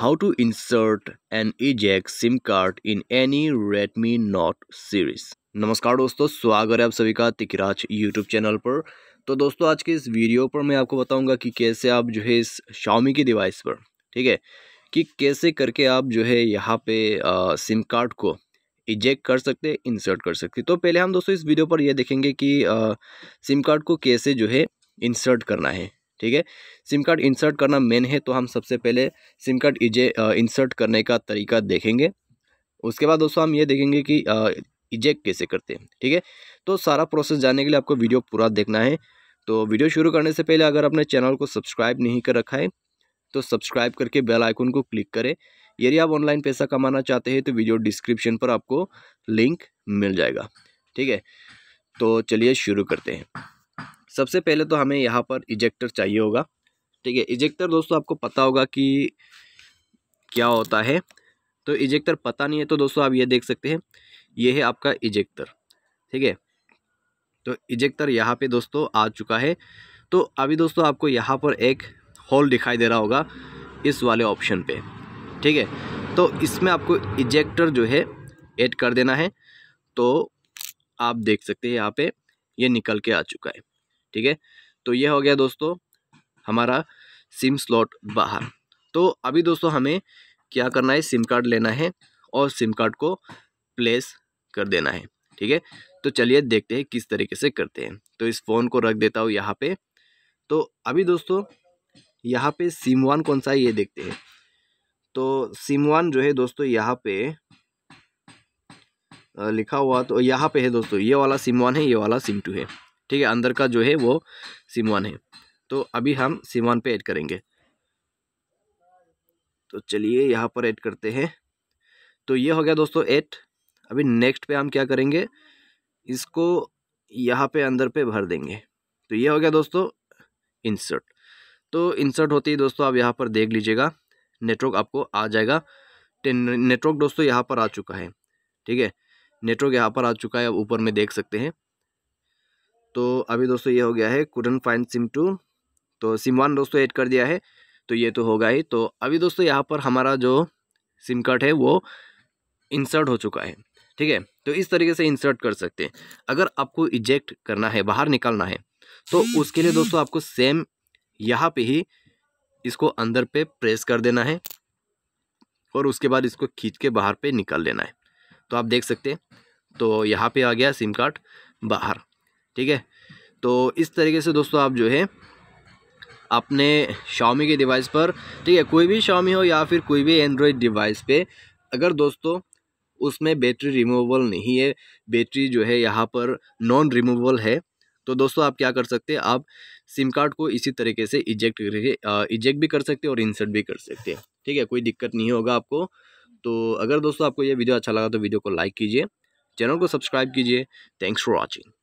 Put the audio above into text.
how to insert an eject sim card in any Redmi Note series. नमस्कार दोस्तों स्वागत है आप सभी का तिकराज YouTube चैनल पर तो दोस्तों आज के इस वीडियो पर मैं आपको बताऊंगा कि कैसे आप जो है इस शाउमी की डिवाइस पर ठीक है कि कैसे करके आप जो है यहाँ पे सिम कार्ड को इजेक्ट कर सकते हैं इंसर्ट कर सकते तो पहले हम दोस्तों इस वीडियो पर यह देखेंगे कि सिम कार्ड को कैसे जो है इंसर्ट करना है ठीक है सिम कार्ड इंसर्ट करना मेन है तो हम सबसे पहले सिम कार्ड इजे इंसर्ट करने का तरीका देखेंगे उसके बाद दोस्तों हम ये देखेंगे कि इजेक्ट uh, कैसे करते हैं ठीक है तो सारा प्रोसेस जानने के लिए आपको वीडियो पूरा देखना है तो वीडियो शुरू करने से पहले अगर अपने चैनल को सब्सक्राइब नहीं कर रखा है तो सब्सक्राइब करके बेल आइकन को क्लिक करें यदि आप ऑनलाइन पैसा कमाना चाहते हैं तो वीडियो डिस्क्रिप्शन पर आपको लिंक मिल जाएगा ठीक है तो चलिए शुरू करते हैं सबसे पहले तो हमें यहाँ पर इजेक्टर चाहिए होगा ठीक है इजेक्टर दोस्तों आपको पता होगा कि क्या होता है तो इजेक्टर पता नहीं है तो दोस्तों आप ये देख सकते हैं ये है आपका इजेक्टर ठीक है तो इजेक्टर यहाँ पे दोस्तों आ चुका है तो अभी दोस्तों आपको यहाँ पर एक होल दिखाई दे रहा होगा इस वाले ऑप्शन पे ठीक है तो इसमें आपको इजेक्टर जो है ऐड कर देना है तो आप देख सकते हैं यहाँ पे ये निकल के आ चुका है ठीक है तो ये हो गया दोस्तों हमारा सिम स्लॉट बाहर तो अभी दोस्तों हमें क्या करना है सिम कार्ड लेना है और सिम कार्ड को प्लेस कर देना है ठीक है तो चलिए देखते हैं किस तरीके से करते हैं तो इस फ़ोन को रख देता हूँ यहाँ पे तो अभी दोस्तों यहाँ पे सिम वन कौन सा है ये देखते हैं तो सिम वन जो है दोस्तों यहाँ पे लिखा हुआ तो यहाँ पे है दोस्तों ये वाला सिम वन है ये वाला सिम टू है ठीक है अंदर का जो है वो सिमवान है तो अभी हम सिमवान पे ऐड करेंगे तो चलिए यहाँ पर ऐड करते हैं तो ये हो गया दोस्तों ऐड अभी नेक्स्ट पे हम क्या करेंगे इसको यहाँ पे अंदर पे भर देंगे तो ये हो गया दोस्तों इंसर्ट तो इंसर्ट होती है दोस्तों आप यहाँ पर देख लीजिएगा नेटवर्क आपको आ जाएगा नेटवर्क दोस्तों यहाँ पर आ चुका है ठीक है नेटवर्क यहाँ पर आ चुका है आप ऊपर में देख सकते हैं तो अभी दोस्तों ये हो गया है कुडन फाइन सिम टू तो सिम वन दोस्तों ऐड कर दिया है तो ये तो होगा ही तो अभी दोस्तों यहाँ पर हमारा जो सिम कार्ड है वो इंसर्ट हो चुका है ठीक है तो इस तरीके से इंसर्ट कर सकते हैं अगर आपको इजेक्ट करना है बाहर निकालना है तो उसके लिए दोस्तों आपको सेम यहाँ पे ही इसको अंदर पे प्रेस कर देना है और उसके बाद इसको खींच के बाहर पे निकाल लेना है तो आप देख सकते हैं तो यहाँ पे आ गया सिम कार्ड बाहर ठीक है तो इस तरीके से दोस्तों आप जो है अपने Xiaomi के डिवाइस पर ठीक है कोई भी Xiaomi हो या फिर कोई भी Android डिवाइस पे अगर दोस्तों उसमें बैटरी रिमूवेबल नहीं है बैटरी जो है यहाँ पर नॉन रिमूवेबल है तो दोस्तों आप क्या कर सकते हैं आप सिम कार्ड को इसी तरीके से इजेक्ट करके इजेक्ट भी कर सकते हैं और इंसर्ट भी कर सकते हैं ठीक है कोई दिक्कत नहीं होगा आपको तो अगर दोस्तों आपको यह वीडियो अच्छा लगा तो वीडियो को लाइक कीजिए चैनल को सब्सक्राइब कीजिए थैंक्स फॉर वॉचिंग